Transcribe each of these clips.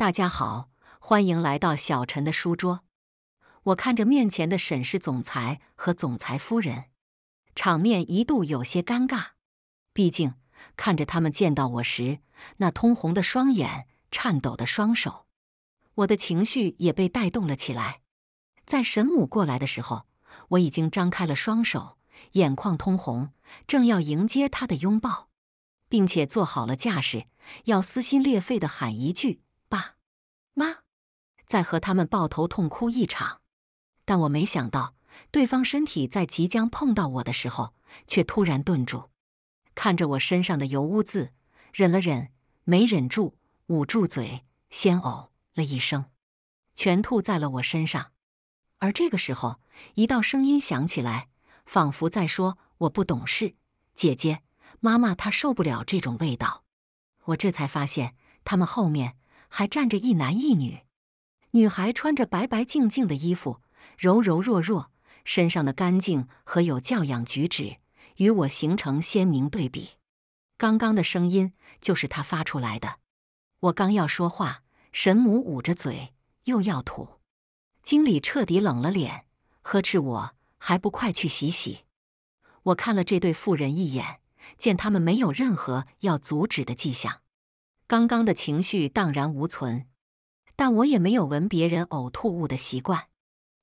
大家好，欢迎来到小陈的书桌。我看着面前的沈氏总裁和总裁夫人，场面一度有些尴尬。毕竟看着他们见到我时那通红的双眼、颤抖的双手，我的情绪也被带动了起来。在沈母过来的时候，我已经张开了双手，眼眶通红，正要迎接她的拥抱，并且做好了架势，要撕心裂肺的喊一句。妈，在和他们抱头痛哭一场，但我没想到，对方身体在即将碰到我的时候，却突然顿住，看着我身上的油污渍，忍了忍，没忍住，捂住嘴，先呕了一声，全吐在了我身上。而这个时候，一道声音响起来，仿佛在说：“我不懂事，姐姐，妈妈她受不了这种味道。”我这才发现，他们后面。还站着一男一女，女孩穿着白白净净的衣服，柔柔弱弱，身上的干净和有教养举止与我形成鲜明对比。刚刚的声音就是他发出来的。我刚要说话，神母捂着嘴又要吐，经理彻底冷了脸，呵斥我：“还不快去洗洗！”我看了这对妇人一眼，见他们没有任何要阻止的迹象。刚刚的情绪荡然无存，但我也没有闻别人呕吐物的习惯，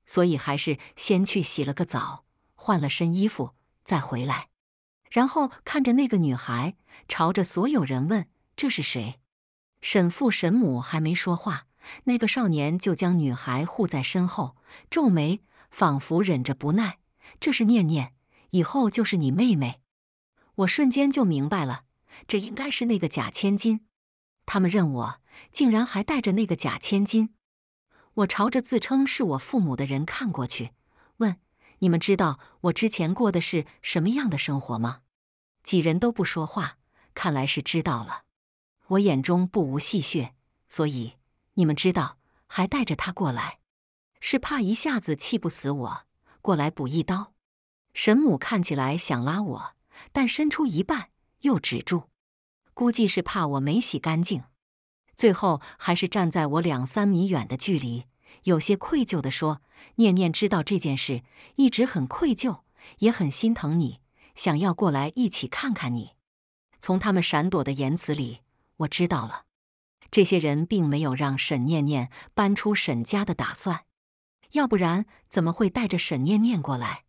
所以还是先去洗了个澡，换了身衣服再回来。然后看着那个女孩，朝着所有人问：“这是谁？”沈父、沈母还没说话，那个少年就将女孩护在身后，皱眉，仿佛忍着不耐：“这是念念，以后就是你妹妹。”我瞬间就明白了，这应该是那个假千金。他们认我，竟然还带着那个假千金。我朝着自称是我父母的人看过去，问：“你们知道我之前过的是什么样的生活吗？”几人都不说话，看来是知道了。我眼中不无戏谑，所以你们知道，还带着他过来，是怕一下子气不死我，过来补一刀。沈母看起来想拉我，但伸出一半又止住。估计是怕我没洗干净，最后还是站在我两三米远的距离，有些愧疚地说：“念念知道这件事，一直很愧疚，也很心疼你，想要过来一起看看你。”从他们闪躲的言辞里，我知道了，这些人并没有让沈念念搬出沈家的打算，要不然怎么会带着沈念念过来？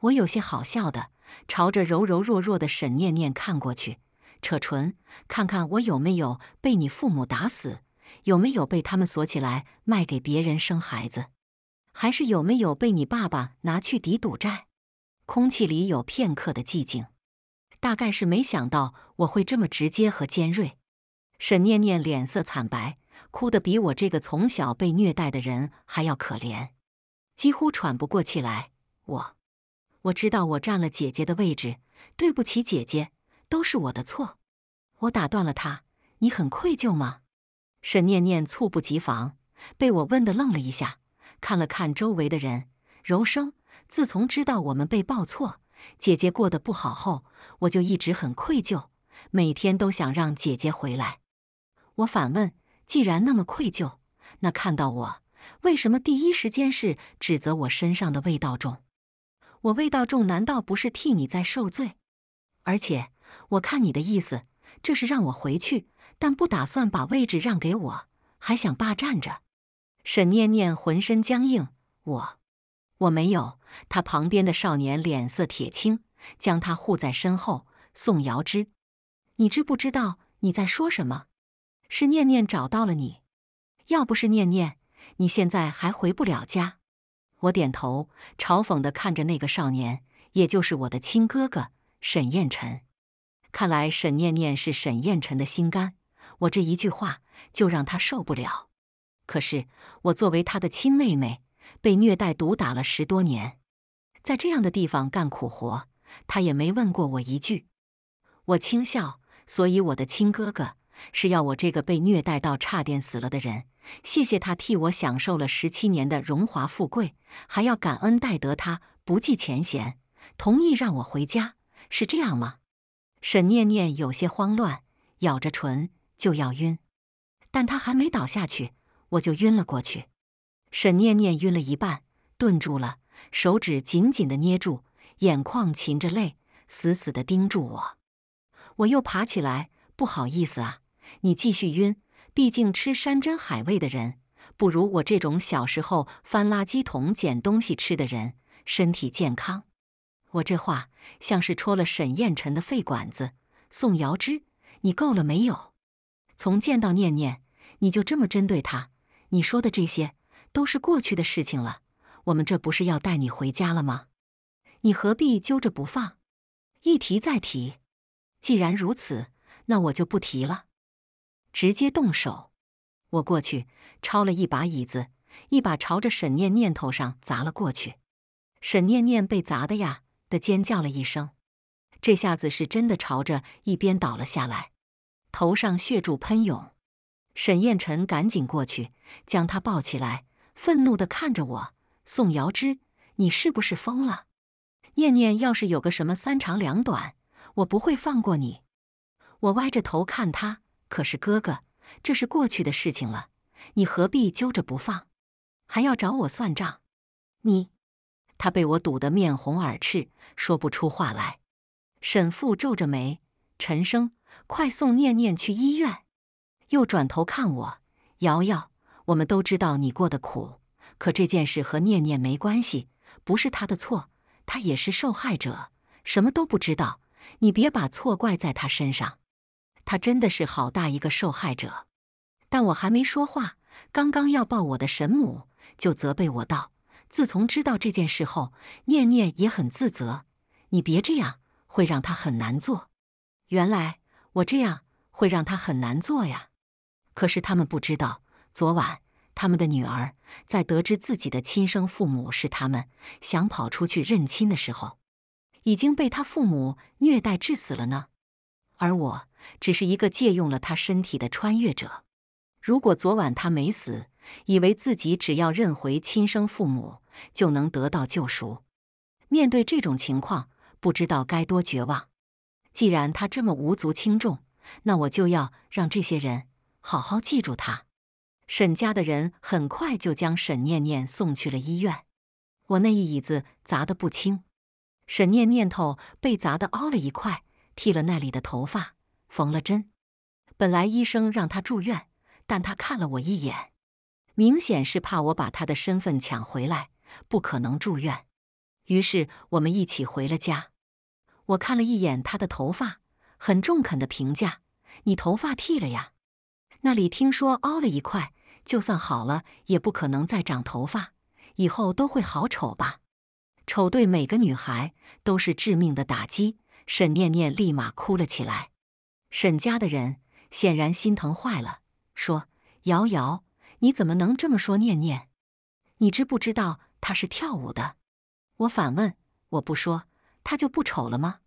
我有些好笑的朝着柔柔弱弱的沈念念看过去。扯唇，看看我有没有被你父母打死，有没有被他们锁起来卖给别人生孩子，还是有没有被你爸爸拿去抵赌债？空气里有片刻的寂静，大概是没想到我会这么直接和尖锐。沈念念脸色惨白，哭得比我这个从小被虐待的人还要可怜，几乎喘不过气来。我，我知道我占了姐姐的位置，对不起姐姐。都是我的错，我打断了他。你很愧疚吗？沈念念猝不及防，被我问的愣了一下，看了看周围的人，柔声：“自从知道我们被报错，姐姐过得不好后，我就一直很愧疚，每天都想让姐姐回来。”我反问：“既然那么愧疚，那看到我，为什么第一时间是指责我身上的味道重？我味道重，难道不是替你在受罪？而且。”我看你的意思，这是让我回去，但不打算把位置让给我，还想霸占着。沈念念浑身僵硬，我我没有。他旁边的少年脸色铁青，将他护在身后。宋瑶之，你知不知道你在说什么？是念念找到了你，要不是念念，你现在还回不了家。我点头，嘲讽地看着那个少年，也就是我的亲哥哥沈彦辰。看来沈念念是沈燕辰的心肝，我这一句话就让他受不了。可是我作为他的亲妹妹，被虐待毒打了十多年，在这样的地方干苦活，他也没问过我一句。我轻笑，所以我的亲哥哥是要我这个被虐待到差点死了的人，谢谢他替我享受了十七年的荣华富贵，还要感恩戴德，他不计前嫌，同意让我回家，是这样吗？沈念念有些慌乱，咬着唇就要晕，但她还没倒下去，我就晕了过去。沈念念晕了一半，顿住了，手指紧紧的捏住，眼眶噙着泪，死死的盯住我。我又爬起来，不好意思啊，你继续晕，毕竟吃山珍海味的人不如我这种小时候翻垃圾桶捡东西吃的人身体健康。我这话像是戳了沈晏辰的肺管子。宋瑶之，你够了没有？从见到念念，你就这么针对他？你说的这些都是过去的事情了。我们这不是要带你回家了吗？你何必揪着不放？一提再提。既然如此，那我就不提了。直接动手！我过去抄了一把椅子，一把朝着沈念念头上砸了过去。沈念念被砸的呀！的尖叫了一声，这下子是真的朝着一边倒了下来，头上血柱喷涌。沈彦辰赶紧过去将他抱起来，愤怒的看着我：“宋瑶之，你是不是疯了？念念要是有个什么三长两短，我不会放过你。”我歪着头看他，可是哥哥，这是过去的事情了，你何必揪着不放，还要找我算账？你。他被我堵得面红耳赤，说不出话来。沈父皱着眉，沉声：“快送念念去医院。”又转头看我：“瑶瑶，我们都知道你过得苦，可这件事和念念没关系，不是他的错，他也是受害者，什么都不知道，你别把错怪在他身上。他真的是好大一个受害者。”但我还没说话，刚刚要抱我的沈母就责备我道。自从知道这件事后，念念也很自责。你别这样，会让他很难做。原来我这样会让他很难做呀。可是他们不知道，昨晚他们的女儿在得知自己的亲生父母是他们，想跑出去认亲的时候，已经被他父母虐待致死了呢。而我只是一个借用了他身体的穿越者。如果昨晚他没死，以为自己只要认回亲生父母就能得到救赎，面对这种情况，不知道该多绝望。既然他这么无足轻重，那我就要让这些人好好记住他。沈家的人很快就将沈念念送去了医院。我那一椅子砸得不轻，沈念念头被砸的凹了一块，剃了那里的头发，缝了针。本来医生让他住院，但他看了我一眼。明显是怕我把他的身份抢回来，不可能住院。于是我们一起回了家。我看了一眼他的头发，很中肯的评价：“你头发剃了呀？那里听说凹了一块，就算好了也不可能再长头发，以后都会好丑吧？丑对每个女孩都是致命的打击。”沈念念立马哭了起来。沈家的人显然心疼坏了，说：“瑶瑶。”你怎么能这么说？念念，你知不知道她是跳舞的？我反问。我不说，她就不丑了吗？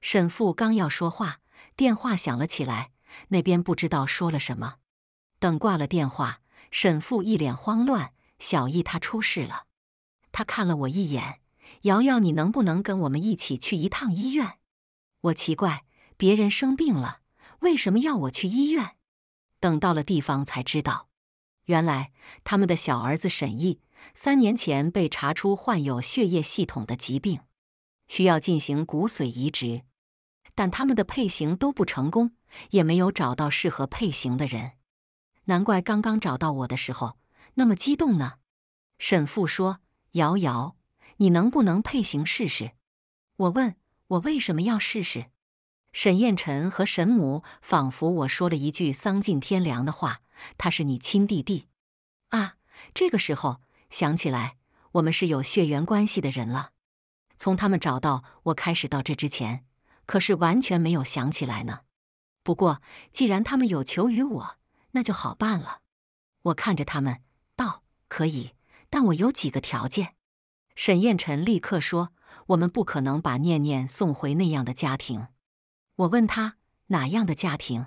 沈父刚要说话，电话响了起来，那边不知道说了什么。等挂了电话，沈父一脸慌乱：“小易他出事了。”他看了我一眼：“瑶瑶，你能不能跟我们一起去一趟医院？”我奇怪，别人生病了，为什么要我去医院？等到了地方才知道。原来，他们的小儿子沈毅三年前被查出患有血液系统的疾病，需要进行骨髓移植，但他们的配型都不成功，也没有找到适合配型的人。难怪刚刚找到我的时候那么激动呢。沈父说：“瑶瑶，你能不能配型试试？”我问：“我为什么要试试？”沈晏辰和沈母仿佛我说了一句丧尽天良的话。他是你亲弟弟，啊！这个时候想起来，我们是有血缘关系的人了。从他们找到我开始到这之前，可是完全没有想起来呢。不过既然他们有求于我，那就好办了。我看着他们道：“可以，但我有几个条件。”沈砚辰立刻说：“我们不可能把念念送回那样的家庭。”我问他哪样的家庭，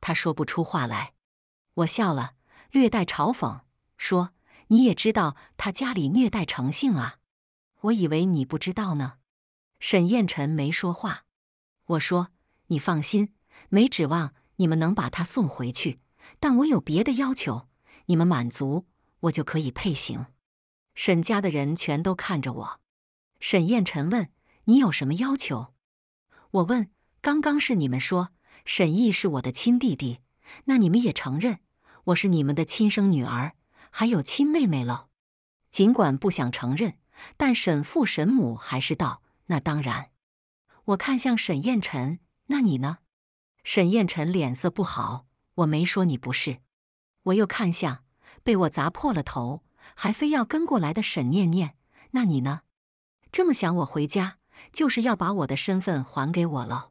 他说不出话来。我笑了，略带嘲讽说：“你也知道他家里虐待成性啊？我以为你不知道呢。”沈晏辰没说话。我说：“你放心，没指望你们能把他送回去，但我有别的要求，你们满足我就可以配型。”沈家的人全都看着我。沈晏辰问：“你有什么要求？”我问：“刚刚是你们说沈毅是我的亲弟弟。”那你们也承认我是你们的亲生女儿，还有亲妹妹喽？尽管不想承认，但沈父沈母还是道：“那当然。”我看向沈晏辰，那你呢？沈晏辰脸色不好，我没说你不是。我又看向被我砸破了头还非要跟过来的沈念念，那你呢？这么想我回家，就是要把我的身份还给我喽？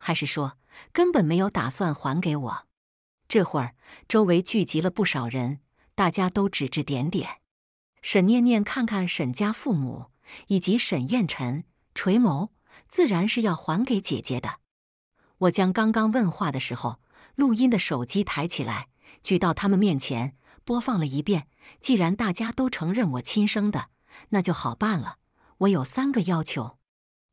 还是说根本没有打算还给我？这会儿，周围聚集了不少人，大家都指指点点。沈念念看看沈家父母以及沈晏辰，垂眸，自然是要还给姐姐的。我将刚刚问话的时候录音的手机抬起来，举到他们面前，播放了一遍。既然大家都承认我亲生的，那就好办了。我有三个要求：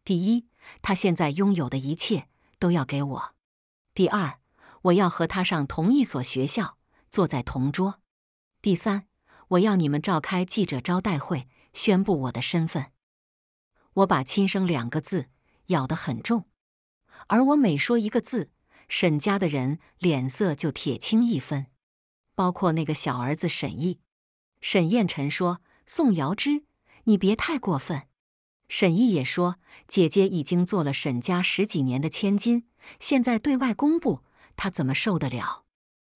第一，他现在拥有的一切都要给我；第二，我要和他上同一所学校，坐在同桌。第三，我要你们召开记者招待会，宣布我的身份。我把“亲生”两个字咬得很重，而我每说一个字，沈家的人脸色就铁青一分，包括那个小儿子沈毅。沈彦辰说：“宋瑶之，你别太过分。”沈毅也说：“姐姐已经做了沈家十几年的千金，现在对外公布。”他怎么受得了？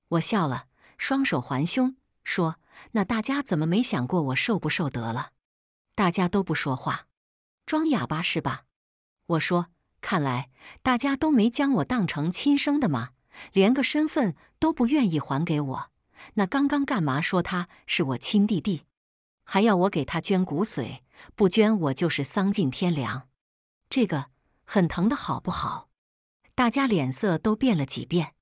我笑了，双手环胸，说：“那大家怎么没想过我受不受得了？”大家都不说话，装哑巴是吧？我说：“看来大家都没将我当成亲生的嘛，连个身份都不愿意还给我。那刚刚干嘛说他是我亲弟弟，还要我给他捐骨髓？不捐我就是丧尽天良。这个很疼的好不好？”大家脸色都变了几遍。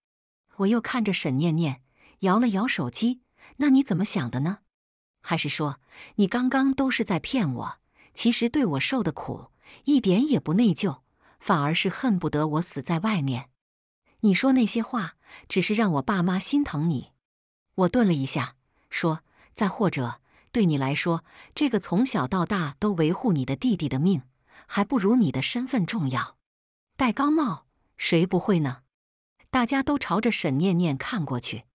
我又看着沈念念，摇了摇手机。那你怎么想的呢？还是说你刚刚都是在骗我？其实对我受的苦一点也不内疚，反而是恨不得我死在外面。你说那些话，只是让我爸妈心疼你。我顿了一下，说：再或者，对你来说，这个从小到大都维护你的弟弟的命，还不如你的身份重要。戴高帽。谁不会呢？大家都朝着沈念念看过去。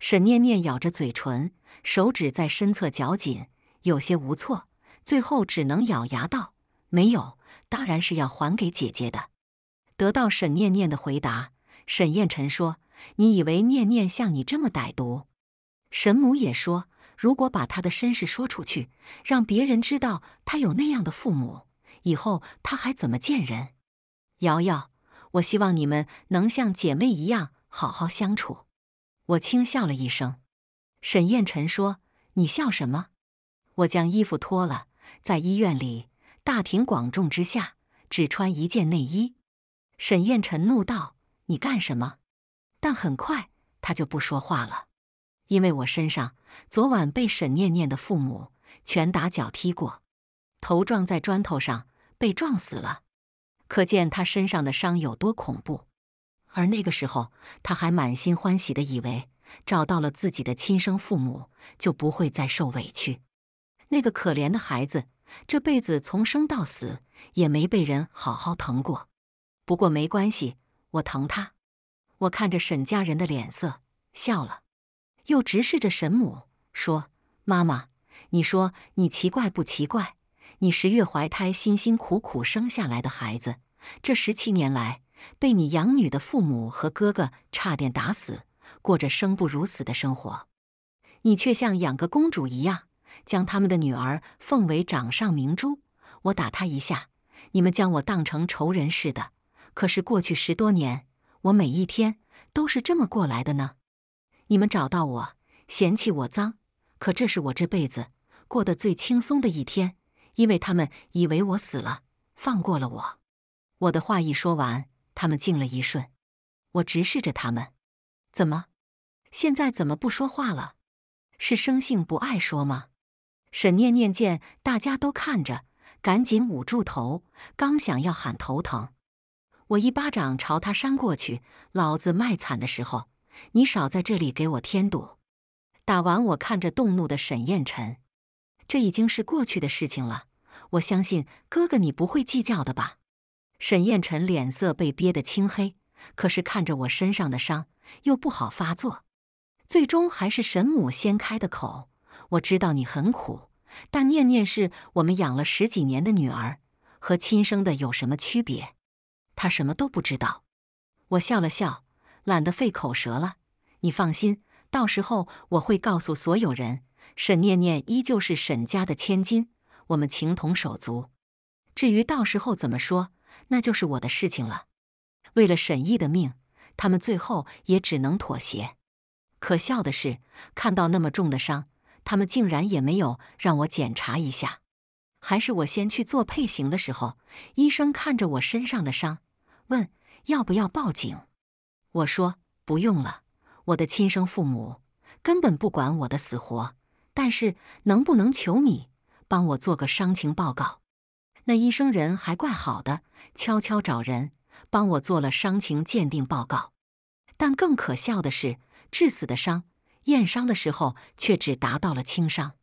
沈念念咬着嘴唇，手指在身侧绞紧，有些无措，最后只能咬牙道：“没有，当然是要还给姐姐的。”得到沈念念的回答，沈晏辰说：“你以为念念像你这么歹毒？”沈母也说：“如果把她的身世说出去，让别人知道她有那样的父母，以后她还怎么见人？”瑶瑶。我希望你们能像姐妹一样好好相处。我轻笑了一声。沈晏晨说：“你笑什么？”我将衣服脱了，在医院里大庭广众之下只穿一件内衣。沈晏晨怒道：“你干什么？”但很快他就不说话了，因为我身上昨晚被沈念念的父母拳打脚踢过，头撞在砖头上被撞死了。可见他身上的伤有多恐怖，而那个时候他还满心欢喜地以为找到了自己的亲生父母，就不会再受委屈。那个可怜的孩子，这辈子从生到死也没被人好好疼过。不过没关系，我疼他。我看着沈家人的脸色笑了，又直视着沈母说：“妈妈，你说你奇怪不奇怪？”你十月怀胎，辛辛苦苦生下来的孩子，这十七年来被你养女的父母和哥哥差点打死，过着生不如死的生活，你却像养个公主一样，将他们的女儿奉为掌上明珠。我打他一下，你们将我当成仇人似的。可是过去十多年，我每一天都是这么过来的呢。你们找到我，嫌弃我脏，可这是我这辈子过得最轻松的一天。因为他们以为我死了，放过了我。我的话一说完，他们静了一瞬。我直视着他们，怎么，现在怎么不说话了？是生性不爱说吗？沈念念见大家都看着，赶紧捂住头，刚想要喊头疼，我一巴掌朝他扇过去。老子卖惨的时候，你少在这里给我添堵！打完，我看着动怒的沈彦辰。这已经是过去的事情了，我相信哥哥你不会计较的吧？沈晏辰脸色被憋得青黑，可是看着我身上的伤，又不好发作，最终还是沈母先开的口。我知道你很苦，但念念是我们养了十几年的女儿，和亲生的有什么区别？他什么都不知道。我笑了笑，懒得费口舌了。你放心，到时候我会告诉所有人。沈念念依旧是沈家的千金，我们情同手足。至于到时候怎么说，那就是我的事情了。为了沈译的命，他们最后也只能妥协。可笑的是，看到那么重的伤，他们竟然也没有让我检查一下。还是我先去做配型的时候，医生看着我身上的伤，问要不要报警。我说不用了，我的亲生父母根本不管我的死活。但是能不能求你帮我做个伤情报告？那医生人还怪好的，悄悄找人帮我做了伤情鉴定报告。但更可笑的是，致死的伤验伤的时候却只达到了轻伤，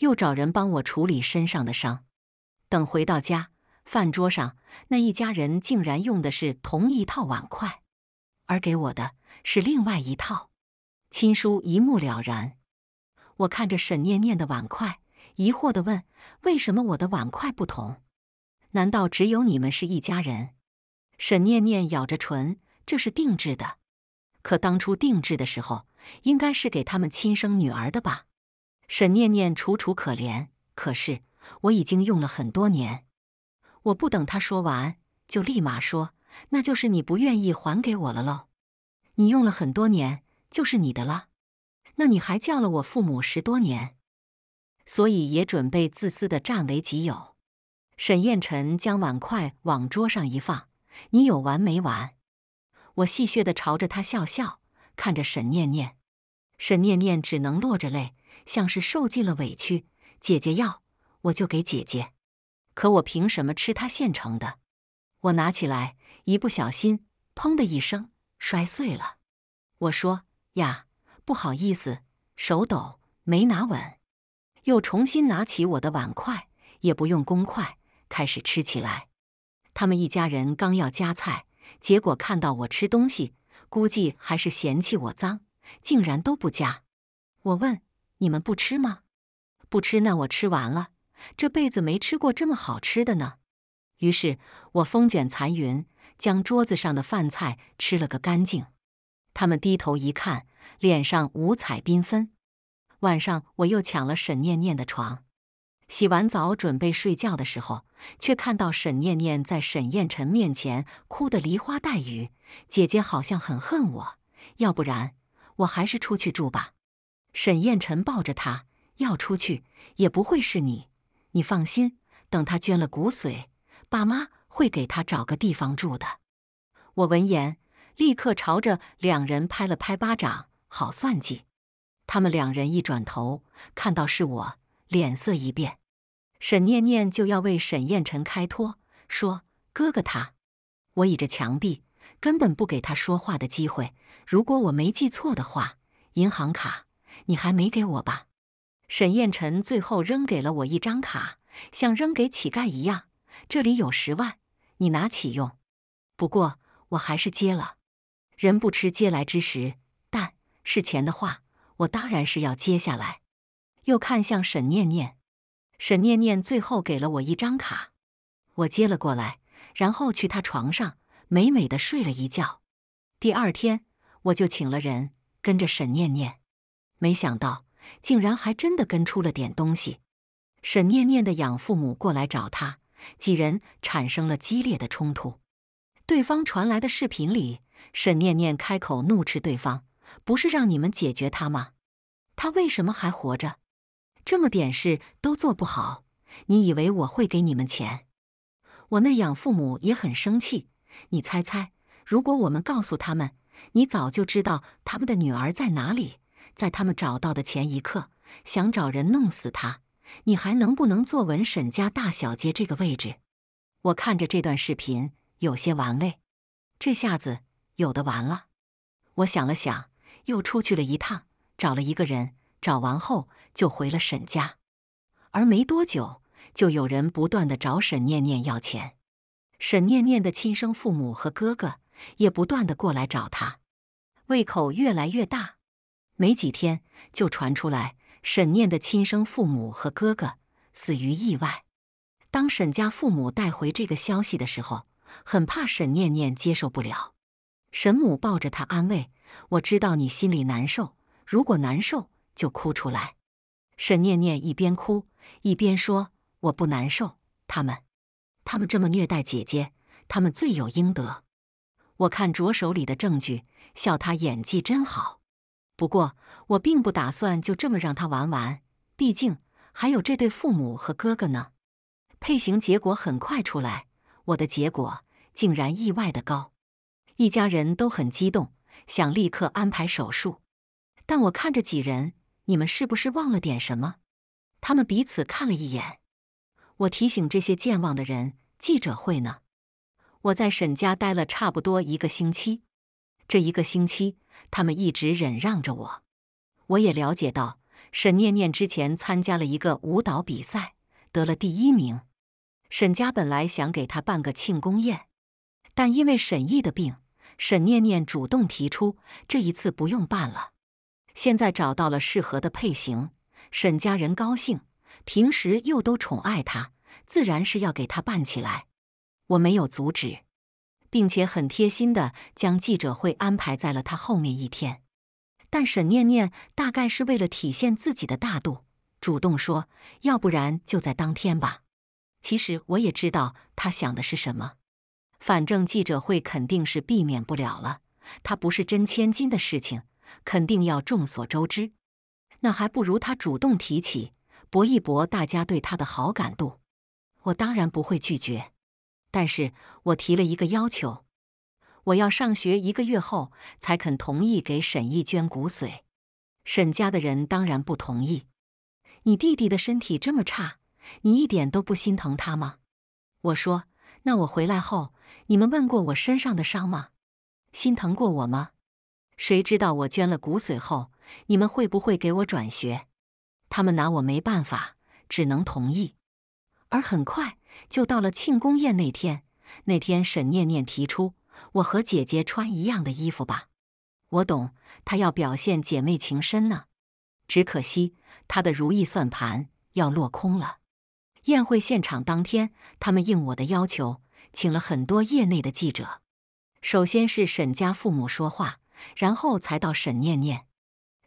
又找人帮我处理身上的伤。等回到家，饭桌上那一家人竟然用的是同一套碗筷，而给我的是另外一套。亲疏一目了然。我看着沈念念的碗筷，疑惑的问：“为什么我的碗筷不同？难道只有你们是一家人？”沈念念咬着唇：“这是定制的，可当初定制的时候，应该是给他们亲生女儿的吧？”沈念念楚楚可怜。可是我已经用了很多年。我不等他说完，就立马说：“那就是你不愿意还给我了喽？你用了很多年，就是你的了。”那你还叫了我父母十多年，所以也准备自私的占为己有。沈晏晨将碗筷往桌上一放：“你有完没完？”我戏谑的朝着他笑笑，看着沈念念。沈念念只能落着泪，像是受尽了委屈。姐姐要，我就给姐姐。可我凭什么吃她现成的？我拿起来，一不小心，砰的一声摔碎了。我说：“呀。”不好意思，手抖没拿稳，又重新拿起我的碗筷，也不用公筷，开始吃起来。他们一家人刚要夹菜，结果看到我吃东西，估计还是嫌弃我脏，竟然都不夹。我问：“你们不吃吗？”“不吃。”那我吃完了，这辈子没吃过这么好吃的呢。于是我风卷残云，将桌子上的饭菜吃了个干净。他们低头一看。脸上五彩缤纷。晚上我又抢了沈念念的床，洗完澡准备睡觉的时候，却看到沈念念在沈晏辰面前哭得梨花带雨。姐姐好像很恨我，要不然我还是出去住吧。沈晏辰抱着她要出去，也不会是你。你放心，等他捐了骨髓，爸妈会给他找个地方住的。我闻言，立刻朝着两人拍了拍巴掌。好算计！他们两人一转头，看到是我，脸色一变。沈念念就要为沈晏辰开脱，说：“哥哥他……”我倚着墙壁，根本不给他说话的机会。如果我没记错的话，银行卡你还没给我吧？沈晏辰最后扔给了我一张卡，像扔给乞丐一样：“这里有十万，你拿起用。”不过我还是接了。人不吃嗟来之食。是钱的话，我当然是要接下来。又看向沈念念，沈念念最后给了我一张卡，我接了过来，然后去他床上美美的睡了一觉。第二天，我就请了人跟着沈念念，没想到竟然还真的跟出了点东西。沈念念的养父母过来找他，几人产生了激烈的冲突。对方传来的视频里，沈念念开口怒斥对方。不是让你们解决他吗？他为什么还活着？这么点事都做不好，你以为我会给你们钱？我那养父母也很生气。你猜猜，如果我们告诉他们，你早就知道他们的女儿在哪里，在他们找到的前一刻想找人弄死他，你还能不能坐稳沈家大小姐这个位置？我看着这段视频，有些玩味。这下子有的玩了。我想了想。又出去了一趟，找了一个人，找完后就回了沈家。而没多久，就有人不断的找沈念念要钱，沈念念的亲生父母和哥哥也不断的过来找她，胃口越来越大。没几天，就传出来沈念的亲生父母和哥哥死于意外。当沈家父母带回这个消息的时候，很怕沈念念接受不了。沈母抱着他安慰：“我知道你心里难受，如果难受就哭出来。”沈念念一边哭一边说：“我不难受，他们，他们这么虐待姐姐，他们罪有应得。”我看着手里的证据，笑他演技真好。不过我并不打算就这么让他玩完，毕竟还有这对父母和哥哥呢。配型结果很快出来，我的结果竟然意外的高。一家人都很激动，想立刻安排手术。但我看着几人，你们是不是忘了点什么？他们彼此看了一眼。我提醒这些健忘的人：记者会呢？我在沈家待了差不多一个星期。这一个星期，他们一直忍让着我。我也了解到，沈念念之前参加了一个舞蹈比赛，得了第一名。沈家本来想给他办个庆功宴，但因为沈毅的病。沈念念主动提出，这一次不用办了。现在找到了适合的配型，沈家人高兴，平时又都宠爱他，自然是要给他办起来。我没有阻止，并且很贴心的将记者会安排在了他后面一天。但沈念念大概是为了体现自己的大度，主动说：“要不然就在当天吧。”其实我也知道他想的是什么。反正记者会肯定是避免不了了，他不是真千金的事情，肯定要众所周知。那还不如他主动提起，搏一搏大家对他的好感度。我当然不会拒绝，但是我提了一个要求，我要上学一个月后才肯同意给沈毅捐骨髓。沈家的人当然不同意。你弟弟的身体这么差，你一点都不心疼他吗？我说。那我回来后，你们问过我身上的伤吗？心疼过我吗？谁知道我捐了骨髓后，你们会不会给我转学？他们拿我没办法，只能同意。而很快就到了庆功宴那天，那天沈念念提出我和姐姐穿一样的衣服吧。我懂，她要表现姐妹情深呢。只可惜她的如意算盘要落空了。宴会现场当天，他们应我的要求，请了很多业内的记者。首先是沈家父母说话，然后才到沈念念。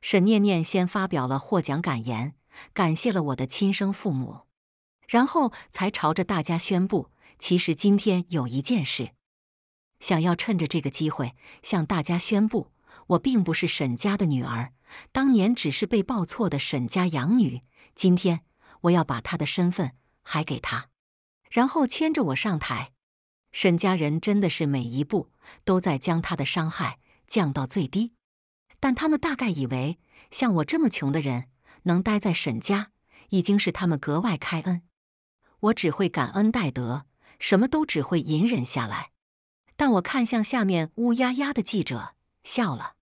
沈念念先发表了获奖感言，感谢了我的亲生父母，然后才朝着大家宣布：其实今天有一件事，想要趁着这个机会向大家宣布，我并不是沈家的女儿，当年只是被报错的沈家养女。今天我要把她的身份。还给他，然后牵着我上台。沈家人真的是每一步都在将他的伤害降到最低，但他们大概以为像我这么穷的人能待在沈家，已经是他们格外开恩。我只会感恩戴德，什么都只会隐忍下来。但我看向下面乌压压的记者，笑了。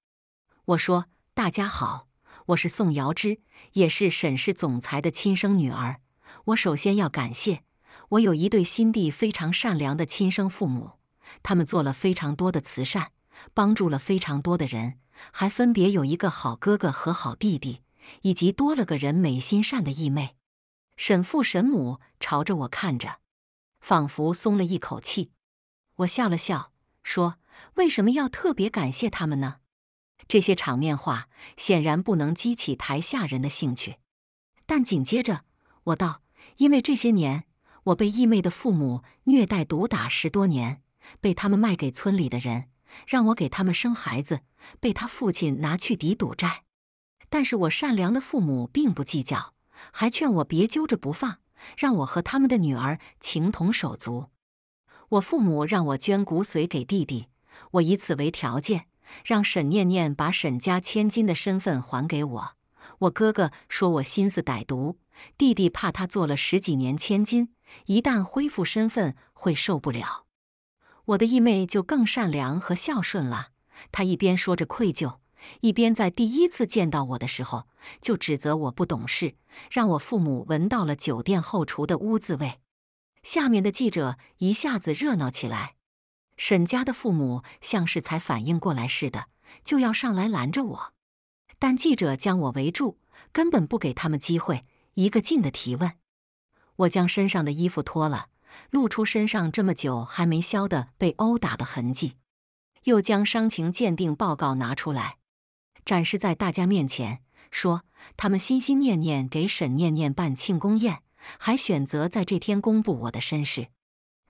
我说：“大家好，我是宋瑶之，也是沈氏总裁的亲生女儿。”我首先要感谢，我有一对心地非常善良的亲生父母，他们做了非常多的慈善，帮助了非常多的人，还分别有一个好哥哥和好弟弟，以及多了个人美心善的义妹。沈父沈母朝着我看着，仿佛松了一口气。我笑了笑，说：“为什么要特别感谢他们呢？”这些场面话显然不能激起台下人的兴趣，但紧接着我道。因为这些年，我被义妹的父母虐待毒打十多年，被他们卖给村里的人，让我给他们生孩子，被他父亲拿去抵赌债。但是我善良的父母并不计较，还劝我别揪着不放，让我和他们的女儿情同手足。我父母让我捐骨髓给弟弟，我以此为条件，让沈念念把沈家千金的身份还给我。我哥哥说我心思歹毒，弟弟怕他做了十几年千金，一旦恢复身份会受不了。我的义妹就更善良和孝顺了。她一边说着愧疚，一边在第一次见到我的时候就指责我不懂事，让我父母闻到了酒店后厨的污渍味。下面的记者一下子热闹起来，沈家的父母像是才反应过来似的，就要上来拦着我。但记者将我围住，根本不给他们机会，一个劲的提问。我将身上的衣服脱了，露出身上这么久还没消的被殴打的痕迹，又将伤情鉴定报告拿出来，展示在大家面前，说他们心心念念给沈念念办庆功宴，还选择在这天公布我的身世。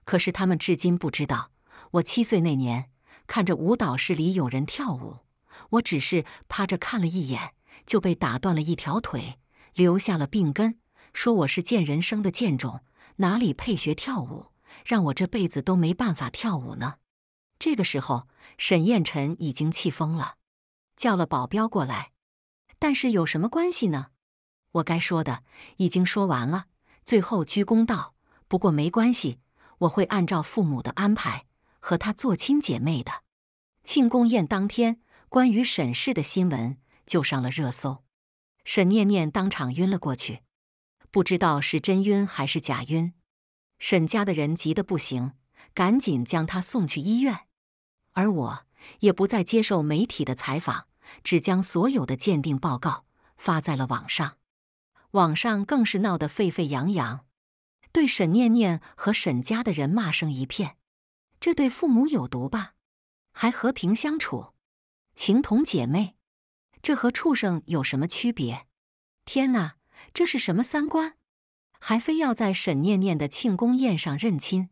可是他们至今不知道，我七岁那年看着舞蹈室里有人跳舞。我只是趴着看了一眼，就被打断了一条腿，留下了病根。说我是贱人生的贱种，哪里配学跳舞？让我这辈子都没办法跳舞呢。这个时候，沈晏辰已经气疯了，叫了保镖过来。但是有什么关系呢？我该说的已经说完了，最后鞠躬道：“不过没关系，我会按照父母的安排和她做亲姐妹的。”庆功宴当天。关于沈氏的新闻就上了热搜，沈念念当场晕了过去，不知道是真晕还是假晕。沈家的人急得不行，赶紧将她送去医院。而我也不再接受媒体的采访，只将所有的鉴定报告发在了网上。网上更是闹得沸沸扬扬，对沈念念和沈家的人骂声一片。这对父母有毒吧？还和平相处？情同姐妹，这和畜生有什么区别？天哪，这是什么三观？还非要在沈念念的庆功宴上认亲，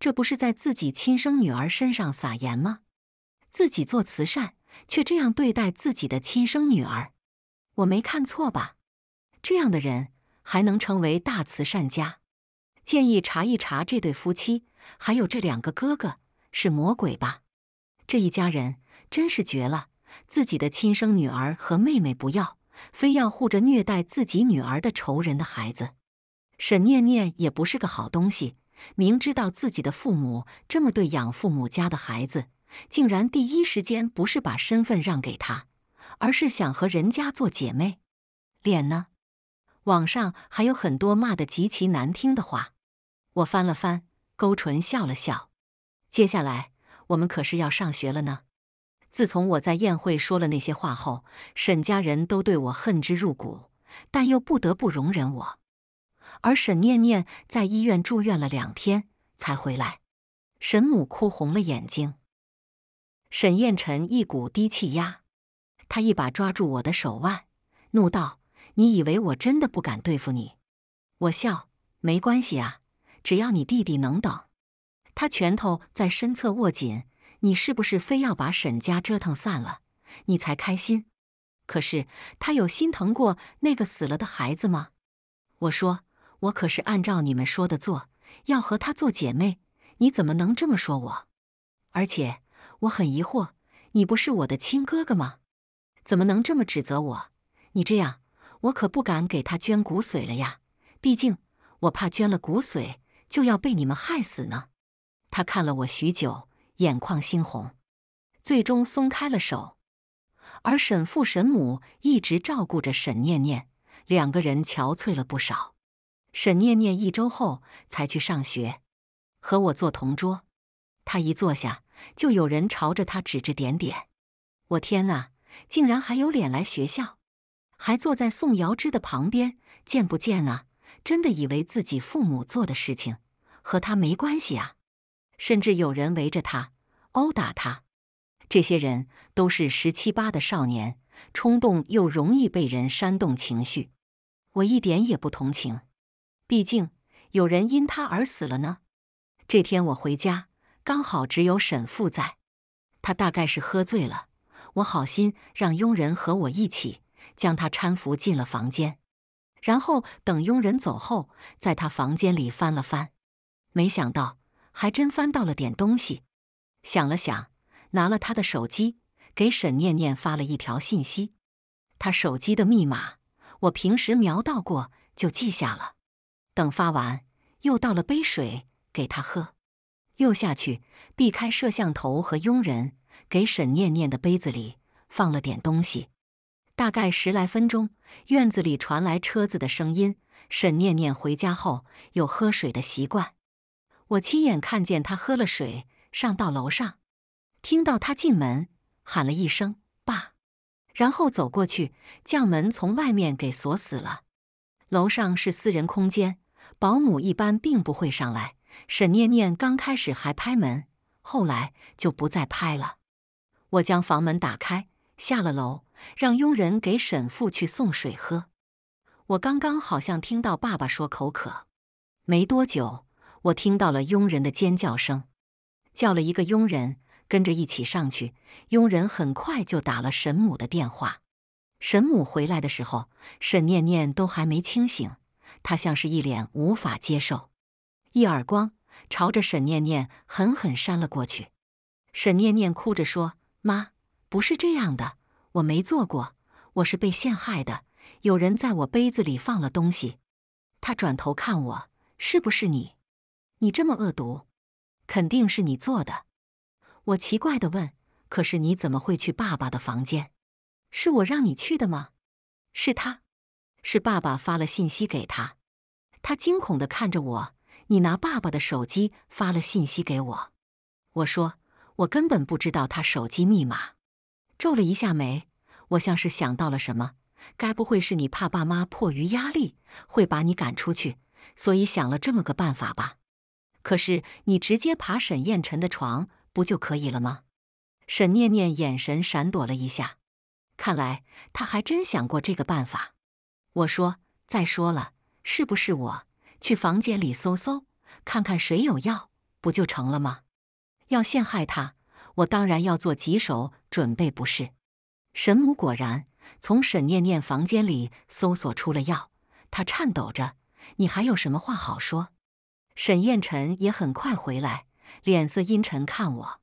这不是在自己亲生女儿身上撒盐吗？自己做慈善，却这样对待自己的亲生女儿，我没看错吧？这样的人还能成为大慈善家？建议查一查这对夫妻，还有这两个哥哥，是魔鬼吧？这一家人。真是绝了！自己的亲生女儿和妹妹不要，非要护着虐待自己女儿的仇人的孩子。沈念念也不是个好东西，明知道自己的父母这么对养父母家的孩子，竟然第一时间不是把身份让给他，而是想和人家做姐妹。脸呢？网上还有很多骂得极其难听的话。我翻了翻，勾唇笑了笑。接下来我们可是要上学了呢。自从我在宴会说了那些话后，沈家人都对我恨之入骨，但又不得不容忍我。而沈念念在医院住院了两天才回来，沈母哭红了眼睛。沈晏辰一股低气压，他一把抓住我的手腕，怒道：“你以为我真的不敢对付你？”我笑：“没关系啊，只要你弟弟能等。”他拳头在身侧握紧。你是不是非要把沈家折腾散了，你才开心？可是他有心疼过那个死了的孩子吗？我说，我可是按照你们说的做，要和他做姐妹，你怎么能这么说我？而且我很疑惑，你不是我的亲哥哥吗？怎么能这么指责我？你这样，我可不敢给他捐骨髓了呀。毕竟我怕捐了骨髓就要被你们害死呢。他看了我许久。眼眶猩红，最终松开了手。而沈父沈母一直照顾着沈念念，两个人憔悴了不少。沈念念一周后才去上学，和我做同桌。他一坐下，就有人朝着他指指点点。我天哪，竟然还有脸来学校，还坐在宋瑶芝的旁边，见不见啊？真的以为自己父母做的事情和他没关系啊？甚至有人围着他殴打他，这些人都是十七八的少年，冲动又容易被人煽动情绪。我一点也不同情，毕竟有人因他而死了呢。这天我回家，刚好只有沈父在，他大概是喝醉了。我好心让佣人和我一起将他搀扶进了房间，然后等佣人走后，在他房间里翻了翻，没想到。还真翻到了点东西，想了想，拿了他的手机，给沈念念发了一条信息。他手机的密码我平时瞄到过，就记下了。等发完，又倒了杯水给他喝，又下去避开摄像头和佣人，给沈念念的杯子里放了点东西。大概十来分钟，院子里传来车子的声音。沈念念回家后有喝水的习惯。我亲眼看见他喝了水，上到楼上，听到他进门喊了一声“爸”，然后走过去将门从外面给锁死了。楼上是私人空间，保姆一般并不会上来。沈念念刚开始还拍门，后来就不再拍了。我将房门打开，下了楼，让佣人给沈父去送水喝。我刚刚好像听到爸爸说口渴，没多久。我听到了佣人的尖叫声，叫了一个佣人跟着一起上去。佣人很快就打了沈母的电话。沈母回来的时候，沈念念都还没清醒。她像是一脸无法接受，一耳光朝着沈念念狠狠扇了过去。沈念念哭着说：“妈，不是这样的，我没做过，我是被陷害的，有人在我杯子里放了东西。”她转头看我：“是不是你？”你这么恶毒，肯定是你做的。我奇怪的问：“可是你怎么会去爸爸的房间？是我让你去的吗？”是他，是爸爸发了信息给他。他惊恐的看着我：“你拿爸爸的手机发了信息给我。”我说：“我根本不知道他手机密码。”皱了一下眉，我像是想到了什么：“该不会是你怕爸妈迫于压力会把你赶出去，所以想了这么个办法吧？”可是你直接爬沈燕辰的床不就可以了吗？沈念念眼神闪躲了一下，看来他还真想过这个办法。我说，再说了，是不是我去房间里搜搜，看看谁有药，不就成了吗？要陷害他，我当然要做几手准备，不是？沈母果然从沈念念房间里搜索出了药，她颤抖着：“你还有什么话好说？”沈砚辰也很快回来，脸色阴沉，看我。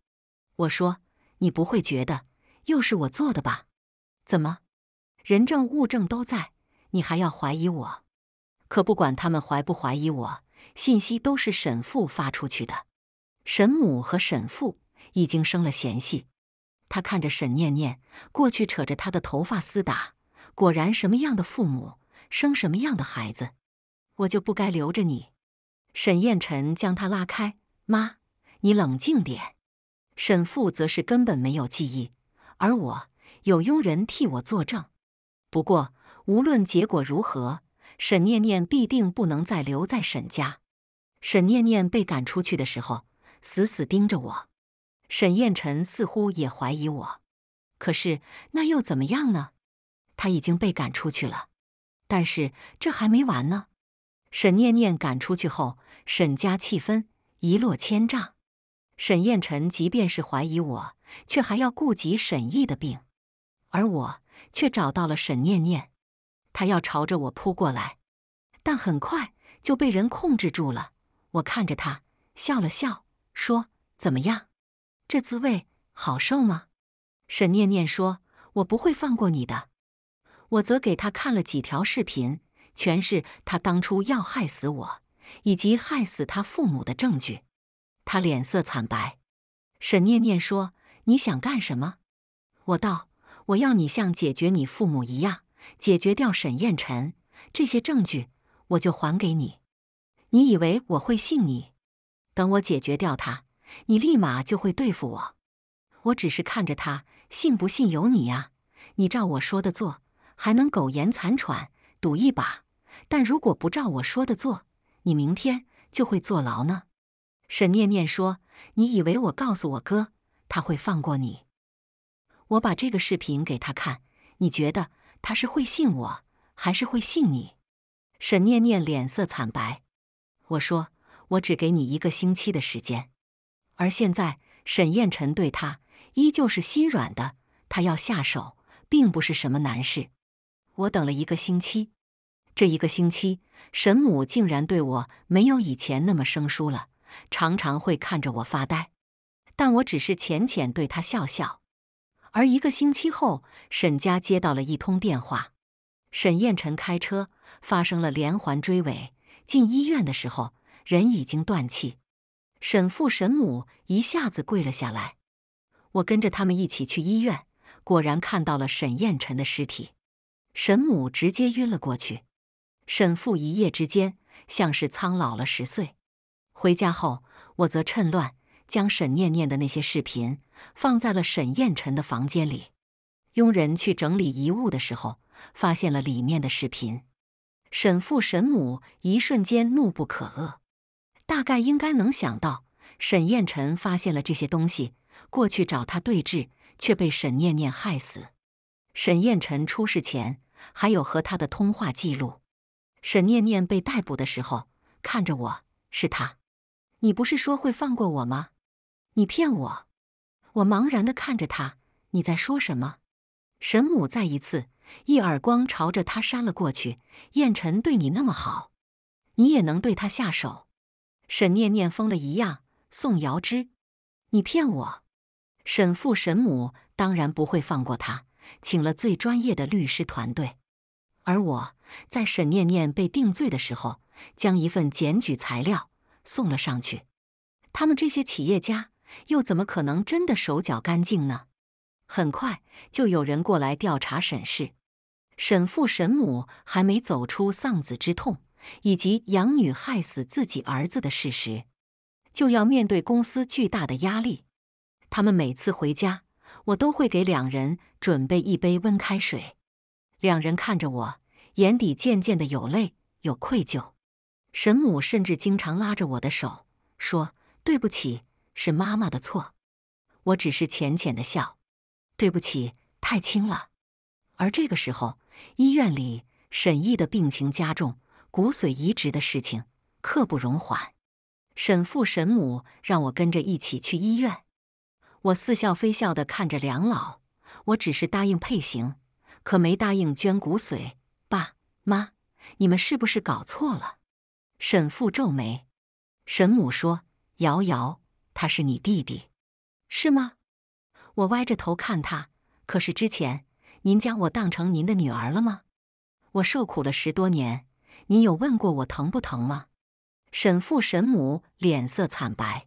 我说：“你不会觉得又是我做的吧？怎么，人证物证都在，你还要怀疑我？可不管他们怀不怀疑我，信息都是沈父发出去的。沈母和沈父已经生了嫌隙。他看着沈念念过去扯着他的头发厮打，果然什么样的父母生什么样的孩子，我就不该留着你。”沈晏辰将他拉开，妈，你冷静点。沈父则是根本没有记忆，而我有佣人替我作证。不过，无论结果如何，沈念念必定不能再留在沈家。沈念念被赶出去的时候，死死盯着我。沈晏辰似乎也怀疑我，可是那又怎么样呢？他已经被赶出去了，但是这还没完呢。沈念念赶出去后，沈家气氛一落千丈。沈晏辰即便是怀疑我，却还要顾及沈译的病，而我却找到了沈念念，他要朝着我扑过来，但很快就被人控制住了。我看着他笑了笑，说：“怎么样，这滋味好受吗？”沈念念说：“我不会放过你的。”我则给他看了几条视频。全是他当初要害死我，以及害死他父母的证据。他脸色惨白。沈念念说：“你想干什么？”我道：“我要你像解决你父母一样解决掉沈晏辰这些证据，我就还给你。你以为我会信你？等我解决掉他，你立马就会对付我。我只是看着他，信不信由你呀。你照我说的做，还能苟延残喘，赌一把。”但如果不照我说的做，你明天就会坐牢呢。沈念念说：“你以为我告诉我哥，他会放过你？我把这个视频给他看，你觉得他是会信我，还是会信你？”沈念念脸色惨白。我说：“我只给你一个星期的时间。”而现在，沈彦辰对他依旧是心软的，他要下手并不是什么难事。我等了一个星期。这一个星期，沈母竟然对我没有以前那么生疏了，常常会看着我发呆。但我只是浅浅对她笑笑。而一个星期后，沈家接到了一通电话：沈晏辰开车发生了连环追尾，进医院的时候人已经断气。沈父、沈母一下子跪了下来，我跟着他们一起去医院，果然看到了沈晏辰的尸体。沈母直接晕了过去。沈父一夜之间像是苍老了十岁。回家后，我则趁乱将沈念念的那些视频放在了沈晏辰的房间里。佣人去整理遗物的时候，发现了里面的视频。沈父、沈母一瞬间怒不可遏，大概应该能想到，沈晏辰发现了这些东西，过去找他对峙，却被沈念念害死。沈晏辰出事前还有和他的通话记录。沈念念被逮捕的时候，看着我，是他。你不是说会放过我吗？你骗我！我茫然的看着他，你在说什么？沈母再一次一耳光朝着他扇了过去。燕晨对你那么好，你也能对他下手？沈念念疯了一样。宋瑶之，你骗我！沈父沈母当然不会放过他，请了最专业的律师团队。而我在沈念念被定罪的时候，将一份检举材料送了上去。他们这些企业家又怎么可能真的手脚干净呢？很快就有人过来调查沈氏。沈父沈母还没走出丧子之痛，以及养女害死自己儿子的事实，就要面对公司巨大的压力。他们每次回家，我都会给两人准备一杯温开水。两人看着我，眼底渐渐的有泪，有愧疚。沈母甚至经常拉着我的手，说：“对不起，是妈妈的错。”我只是浅浅的笑：“对不起，太轻了。”而这个时候，医院里沈毅的病情加重，骨髓移植的事情刻不容缓。沈父、沈母让我跟着一起去医院。我似笑非笑的看着两老，我只是答应配型。可没答应捐骨髓，爸妈，你们是不是搞错了？沈父皱眉，沈母说：“瑶瑶，他是你弟弟，是吗？”我歪着头看他。可是之前，您将我当成您的女儿了吗？我受苦了十多年，您有问过我疼不疼吗？沈父、沈母脸色惨白。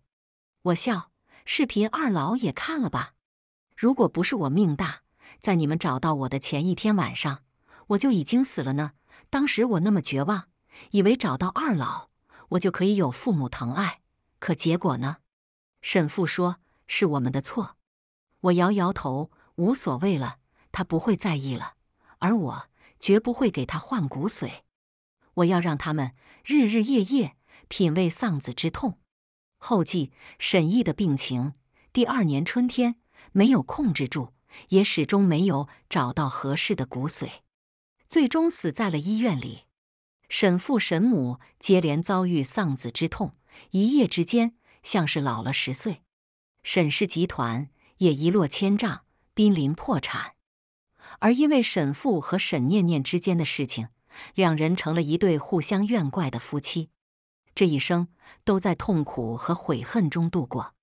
我笑，视频二老也看了吧？如果不是我命大。在你们找到我的前一天晚上，我就已经死了呢。当时我那么绝望，以为找到二老，我就可以有父母疼爱，可结果呢？沈父说：“是我们的错。”我摇摇头，无所谓了，他不会在意了，而我绝不会给他换骨髓。我要让他们日日夜夜品味丧子之痛。后继沈毅的病情，第二年春天没有控制住。也始终没有找到合适的骨髓，最终死在了医院里。沈父、沈母接连遭遇丧子之痛，一夜之间像是老了十岁。沈氏集团也一落千丈，濒临破产。而因为沈父和沈念念之间的事情，两人成了一对互相怨怪的夫妻，这一生都在痛苦和悔恨中度过。